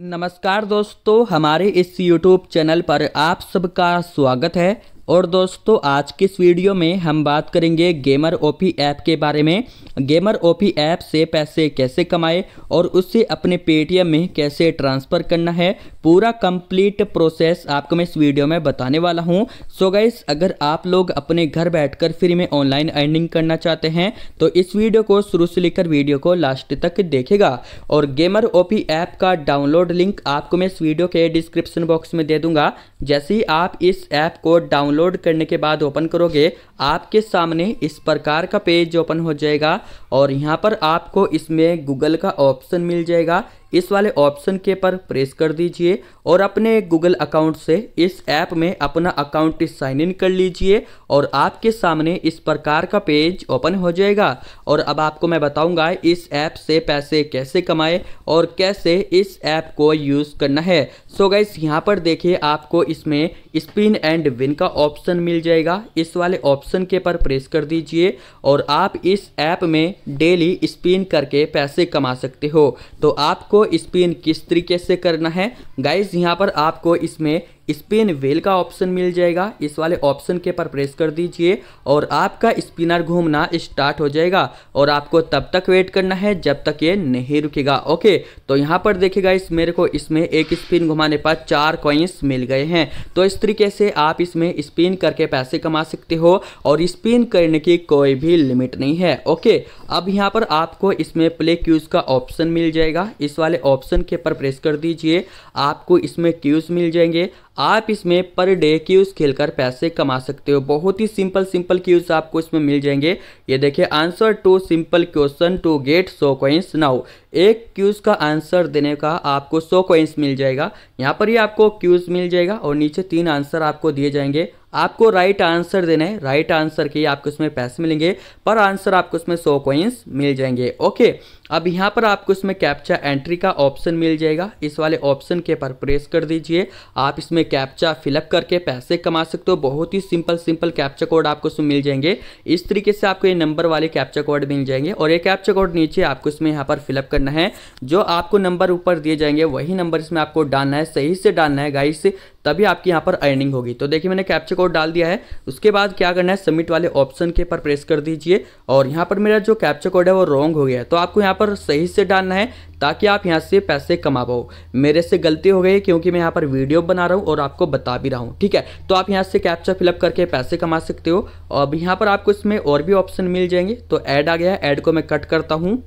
नमस्कार दोस्तों हमारे इस YouTube चैनल पर आप सबका स्वागत है और दोस्तों आज की इस वीडियो में हम बात करेंगे गेमर ओपी ऐप के बारे में गेमर ओपी ऐप से पैसे कैसे कमाए और उससे अपने पेटीएम में कैसे ट्रांसफ़र करना है पूरा कंप्लीट प्रोसेस आपको मैं इस वीडियो में बताने वाला हूं सो गाइस अगर आप लोग अपने घर बैठकर फ्री में ऑनलाइन अर्निंग करना चाहते हैं तो इस वीडियो को शुरू से लेकर वीडियो को लास्ट तक देखेगा और गेमर ओ ऐप का डाउनलोड लिंक आपको मैं इस वीडियो के डिस्क्रिप्सन बॉक्स में दे दूंगा जैसे ही आप इस ऐप को डाउन डाउनलोड करने के बाद ओपन करोगे आपके सामने इस प्रकार का पेज ओपन हो जाएगा और यहाँ पर आपको इसमें गूगल का ऑप्शन मिल जाएगा इस वाले ऑप्शन के पर प्रेस कर दीजिए और अपने गूगल अकाउंट से इस ऐप में अपना अकाउंट साइन इन कर लीजिए और आपके सामने इस प्रकार का पेज ओपन हो जाएगा और अब आपको मैं बताऊंगा इस ऐप से पैसे कैसे कमाए और कैसे इस ऐप को यूज़ करना है सो गाइस यहाँ पर देखिए आपको इसमें स्पिन एंड विन का ऑप्शन मिल जाएगा इस वाले ऑप्शन के पर प्रेस कर दीजिए और आप इस ऐप में डेली स्पिन करके पैसे कमा सकते हो तो आपको स्पिन किस तरीके से करना है गाइज यहाँ पर आपको इसमें स्पिन वेल का ऑप्शन मिल जाएगा इस वाले ऑप्शन के पर प्रेस कर दीजिए और आपका स्पिनर घूमना स्टार्ट हो जाएगा और आपको तब तक वेट करना है जब तक ये नहीं रुकेगा ओके तो यहाँ पर देखिएगा इस मेरे को इसमें एक स्पिन घुमाने पर चार कॉइंस मिल गए हैं तो इस तरीके से आप इसमें स्पिन करके पैसे कमा सकते हो और स्पिन करने की कोई भी लिमिट नहीं है ओके अब यहाँ पर आपको इसमें प्ले क्यूज़ का ऑप्शन मिल जाएगा इस वाले ऑप्शन के पर प्रेस कर दीजिए आपको इसमें क्यूज़ मिल जाएंगे आप इसमें पर डे क्यूज़ खेलकर पैसे कमा सकते हो बहुत ही सिंपल सिंपल क्यूज़ आपको इसमें मिल जाएंगे ये देखिए answer two simple question to get so coins now एक क्यूज का आंसर देने का आपको सो क्वेंस मिल जाएगा यहाँ पर ही आपको क्यूज मिल जाएगा और नीचे तीन आंसर आपको दिए जाएंगे आपको राइट आंसर देना है राइट आंसर के आपको इसमें पैसे मिलेंगे पर आंसर आपको इसमें सो क्वेंस मिल जाएंगे ओके अब यहाँ पर आपको इसमें कैप्चा एंट्री का ऑप्शन मिल जाएगा इस वाले ऑप्शन के पर प्रेस कर दीजिए आप इसमें कैप्चा फिलअप करके पैसे कमा सकते हो बहुत ही सिंपल सिंपल कैप्चा कोड आपको इसमें मिल जाएंगे इस तरीके से आपको ये नंबर वाले कैप्चा कोड मिल जाएंगे और ये कैप्चा कोड नीचे आपको इसमें यहाँ पर फिलअप करना है जो आपको नंबर ऊपर दिए जाएंगे वही नंबर इसमें आपको डालना है सही से डालना है गाइस तभी आपकी यहाँ पर अर्निंग होगी तो देखिए मैंने कैप्चर कोड डाल दिया है उसके बाद क्या करना है सबमिट वाले ऑप्शन के पर प्रेस कर दीजिए और यहाँ पर मेरा जो कैप्चर कोड है वो रॉन्ग हो गया है तो आपको यहाँ पर सही से डालना है ताकि आप यहाँ से पैसे कमा पाओ मेरे से गलती हो गई क्योंकि मैं यहाँ पर वीडियो बना रहा हूँ और आपको बता भी रहा हूँ ठीक है तो आप यहाँ से कैप्चर फिलअप करके पैसे कमा सकते हो अब यहाँ पर आपको इसमें और भी ऑप्शन मिल जाएंगे तो ऐड आ गया है ऐड को मैं कट करता हूँ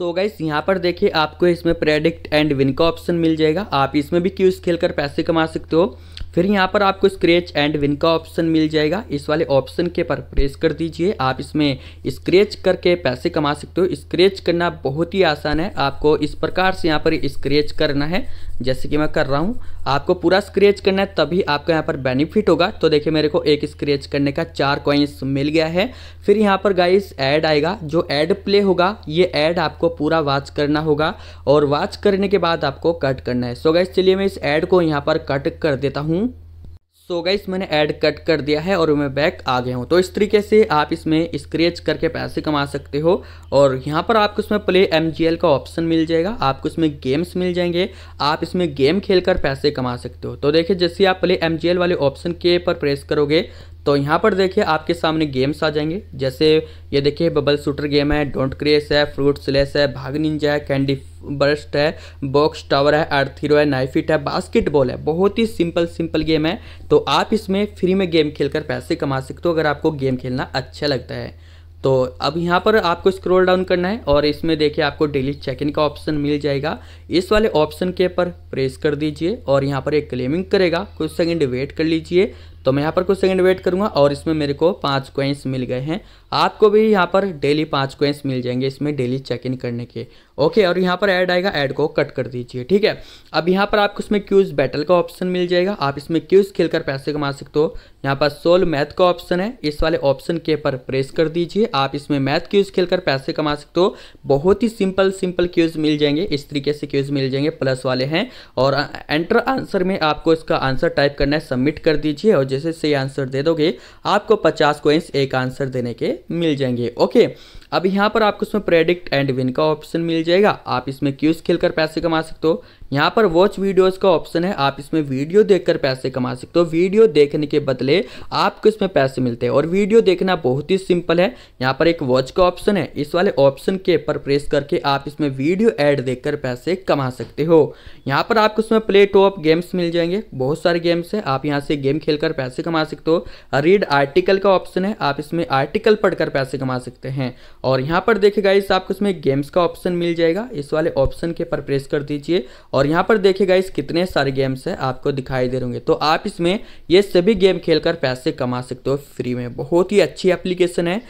सो गाइस यहाँ पर देखिए आपको इसमें प्रेडिक्ट एंड विन का ऑप्शन मिल जाएगा आप इसमें भी क्यूज खेलकर पैसे कमा सकते हो फिर यहाँ पर आपको स्क्रेच एंड विन का ऑप्शन मिल जाएगा इस वाले ऑप्शन के पर प्रेस कर दीजिए आप इसमें स्क्रेच करके पैसे कमा सकते हो स्क्रेच करना बहुत ही आसान है आपको इस प्रकार से यहाँ पर स्क्रेच करना है जैसे कि मैं कर रहा हूँ आपको पूरा स्क्रेच करना है तभी आपका यहाँ पर बेनिफिट होगा तो देखिए मेरे को एक स्क्रेच करने का चार कॉइन्स मिल गया है फिर यहाँ पर गाइस ऐड आएगा जो ऐड प्ले होगा ये ऐड आपको पूरा वाच करना होगा और वाच करने के बाद आपको कट करना है सो गाइस चलिए मैं इस ऐड को यहाँ पर कट कर देता हूँ सो so गाइस मैंने ऐड कट कर दिया है और मैं बैक आ गया हूँ तो इस तरीके से आप इसमें स्क्रेच करके पैसे कमा सकते हो और यहाँ पर आपको इसमें प्ले एम का ऑप्शन मिल जाएगा आपको इसमें गेम्स मिल जाएंगे आप इसमें गेम खेल कर पैसे कमा सकते हो तो देखिए जैसे आप प्ले एम वाले ऑप्शन के पर प्रेस करोगे तो यहाँ पर देखिए आपके सामने गेम्स आ जाएंगे जैसे ये देखिए बबल शूटर गेम है डोंट क्रेस है फ्रूट स्लेस है भाग निंजा है कैंडी बर्स्ट है बॉक्स टावर है अर्थ हीरो है नाइफिट है बास्केटबॉल है बहुत ही सिंपल सिंपल गेम है तो आप इसमें फ्री में गेम खेलकर पैसे कमा सकते हो अगर आपको गेम खेलना अच्छा लगता है तो अब यहाँ पर आपको स्क्रॉल डाउन करना है और इसमें देखिए आपको डेली चेक इन का ऑप्शन मिल जाएगा इस वाले ऑप्शन के पर प्रेस कर दीजिए और यहाँ पर एक क्लेमिंग करेगा कुछ सेकंड वेट कर लीजिए तो मैं यहाँ पर कुछ सेकंड वेट करूँगा और इसमें मेरे को पाँच क्वेंस मिल गए हैं आपको भी यहाँ पर डेली पाँच क्वेंस मिल जाएंगे इसमें डेली चेक इन करने के ओके और यहाँ पर ऐड आएगा ऐड को कट कर दीजिए ठीक है अब यहाँ पर आपको इसमें क्यूज़ बैटल का ऑप्शन मिल जाएगा आप इसमें क्यूज़ खेल पैसे कमा सकते हो यहाँ पर सोल मैथ का ऑप्शन है इस वाले ऑप्शन के पर प्रेस कर दीजिए आप इसमें मैथ क्यूज़ खेल पैसे कमा सकते हो बहुत ही सिंपल सिंपल क्यूज़ मिल जाएंगे इस तरीके से क्यूज़ मिल जाएंगे प्लस वाले हैं और एंटर uh, आंसर में आपको इसका आंसर टाइप करना है सबमिट कर दीजिए और जैसे सही आंसर दे दोगे आपको पचास कोइंस एक आंसर देने के मिल जाएंगे ओके अब यहाँ पर आपको इसमें प्रेडिक्ट एंड विन का ऑप्शन मिल जाएगा आप इसमें क्यूज खेलकर पैसे कमा सकते हो यहाँ पर वॉच वीडियोस का ऑप्शन है आप इसमें वीडियो देखकर पैसे कमा सकते हो वीडियो देखने के बदले आपको इसमें पैसे मिलते हैं और वीडियो देखना बहुत ही सिंपल है यहाँ पर एक वॉच का ऑप्शन है इस वाले ऑप्शन के ऊपर प्रेस करके आप इसमें वीडियो ऐड देखकर पैसे कमा सकते हो यहाँ पर आपको इसमें प्ले टॉप गेम्स मिल जाएंगे बहुत सारे गेम्स हैं आप यहाँ से गेम खेलकर पैसे कमा सकते हो रीड आर्टिकल का ऑप्शन है आप इसमें आर्टिकल पढ़कर पैसे कमा सकते हैं और यहाँ पर देखेगा इस आपको इसमें गेम्स का ऑप्शन मिल जाएगा इस वाले ऑप्शन के पर प्रेस कर दीजिए और यहाँ पर देखेगा इस कितने सारे गेम्स हैं आपको दिखाई दे रहे तो आप इसमें ये सभी गेम खेलकर पैसे कमा सकते हो फ्री में बहुत ही अच्छी एप्लीकेशन है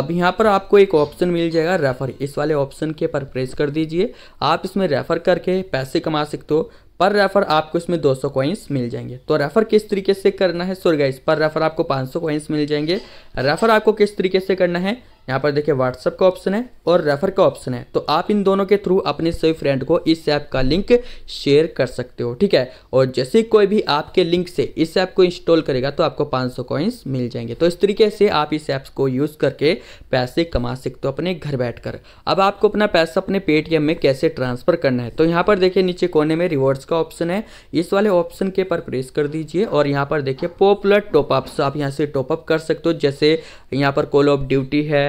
अब यहाँ पर आपको एक ऑप्शन मिल जाएगा रेफर इस वाले ऑप्शन के पर प्रेस कर दीजिए आप इसमें रेफर करके पैसे कमा सकते हो पर रेफर आपको इसमें 200 सौ कॉइन्स मिल जाएंगे तो रेफर किस तरीके से करना है सोर गाइस पर रेफर आपको 500 सौ कॉइन्स मिल जाएंगे रेफर आपको किस तरीके से करना है यहाँ पर देखिए व्हाट्सअप का ऑप्शन है और रेफर का ऑप्शन है तो आप इन दोनों के थ्रू अपने सभी फ्रेंड को इस ऐप का लिंक शेयर कर सकते हो ठीक है और जैसे कोई भी आपके लिंक से इस ऐप को इंस्टॉल करेगा तो आपको 500 सौ कॉइन्स मिल जाएंगे तो इस तरीके से आप इस ऐप्स को यूज़ करके पैसे कमा सकते हो अपने घर बैठ कर। अब आपको अपना पैसा अपने पेटीएम में कैसे ट्रांसफ़र करना है तो यहाँ पर देखिए नीचे कोने में रिवॉर्ड्स का ऑप्शन है इस वाले ऑप्शन के पर प्रेस कर दीजिए और यहाँ पर देखिए पॉपुलर टॉपअप्स आप यहाँ से टॉपअप कर सकते हो जैसे यहाँ पर कॉल ऑफ ड्यूटी है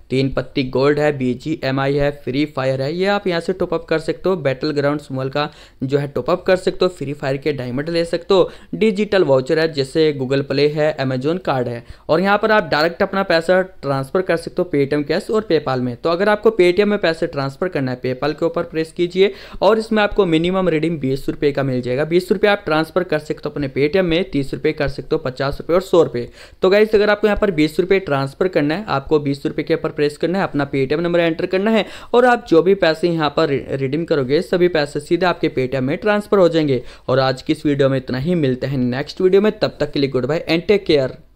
तीन पत्ती गोल्ड है बी जी एम आई है फ्री फायर है ये आप यहाँ से टॉपअप कर सकते हो बैटल ग्राउंड मोल का जो है टॉपअप कर सकते हो फ्री फायर के डायमंड ले सकते हो डिजिटल वाउचर है जैसे गूगल प्ले है अमेजोन कार्ड है और यहाँ पर आप डायरेक्ट अपना पैसा ट्रांसफर कर सकते हो पेटीएम कैश और पेपाल में तो अगर आपको पेटीएम में पैसे ट्रांसफर करना है पेपाल के ऊपर प्रेस कीजिए और इसमें आपको मिनिमम रिडीम बीस रुपये का मिल जाएगा बीस रुपये आप ट्रांसफर कर सकते हो अपने पेटीएम में तीस रुपये कर सकते हो पचास रुपये और सौ रुपये तो गाइस अगर आपको यहाँ पर बीस रुपये ट्रांसफर करना है आपको बीस रुपये के ऊपर प्रेस करना है अपना पेटीएम नंबर एंटर करना है और आप जो भी पैसे यहाँ पर रिडीम करोगे सभी पैसे सीधे आपके पेटीएम में ट्रांसफर हो जाएंगे और आज की इस वीडियो में इतना ही मिलते हैं नेक्स्ट वीडियो में तब तक के लिए good bye and take care